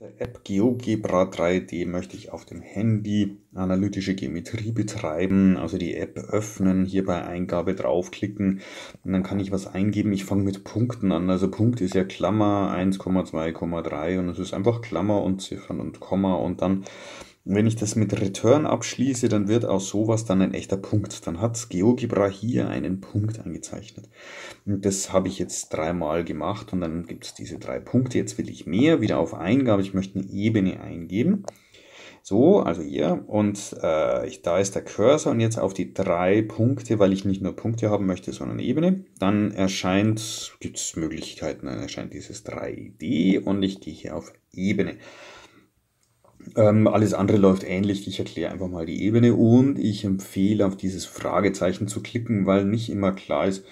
der App GeoGebra 3D möchte ich auf dem Handy analytische Geometrie betreiben, also die App öffnen, hier bei Eingabe draufklicken und dann kann ich was eingeben. Ich fange mit Punkten an, also Punkt ist ja Klammer 1,2,3 und es ist einfach Klammer und Ziffern und Komma und dann und wenn ich das mit Return abschließe, dann wird aus sowas dann ein echter Punkt. Dann hat GeoGebra hier einen Punkt eingezeichnet. Und das habe ich jetzt dreimal gemacht und dann gibt es diese drei Punkte. Jetzt will ich mehr, wieder auf Eingabe. Ich möchte eine Ebene eingeben. So, also hier. Und äh, ich, da ist der Cursor und jetzt auf die drei Punkte, weil ich nicht nur Punkte haben möchte, sondern Ebene. Dann erscheint, gibt es Möglichkeiten, dann erscheint dieses 3D und ich gehe hier auf Ebene. Ähm, alles andere läuft ähnlich. Ich erkläre einfach mal die Ebene und ich empfehle, auf dieses Fragezeichen zu klicken, weil nicht immer klar ist,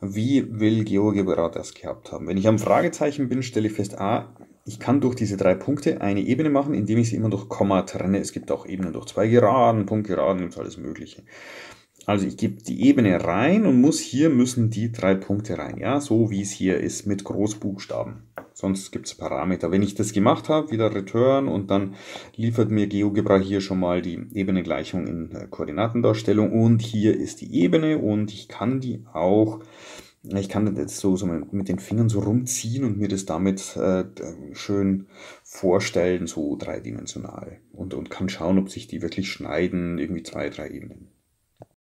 wie will GeoGebra das gehabt haben. Wenn ich am Fragezeichen bin, stelle ich fest, ah, ich kann durch diese drei Punkte eine Ebene machen, indem ich sie immer durch Komma trenne. Es gibt auch Ebenen durch zwei Geraden, Punktgeraden und alles Mögliche. Also ich gebe die Ebene rein und muss hier müssen die drei Punkte rein, ja, so wie es hier ist mit Großbuchstaben. Sonst gibt es Parameter. Wenn ich das gemacht habe, wieder Return und dann liefert mir GeoGebra hier schon mal die Ebenengleichung in Koordinatendarstellung und hier ist die Ebene und ich kann die auch ich kann das jetzt so, so, mit den Fingern so rumziehen und mir das damit äh, schön vorstellen, so dreidimensional. Und, und kann schauen, ob sich die wirklich schneiden, irgendwie zwei, drei Ebenen.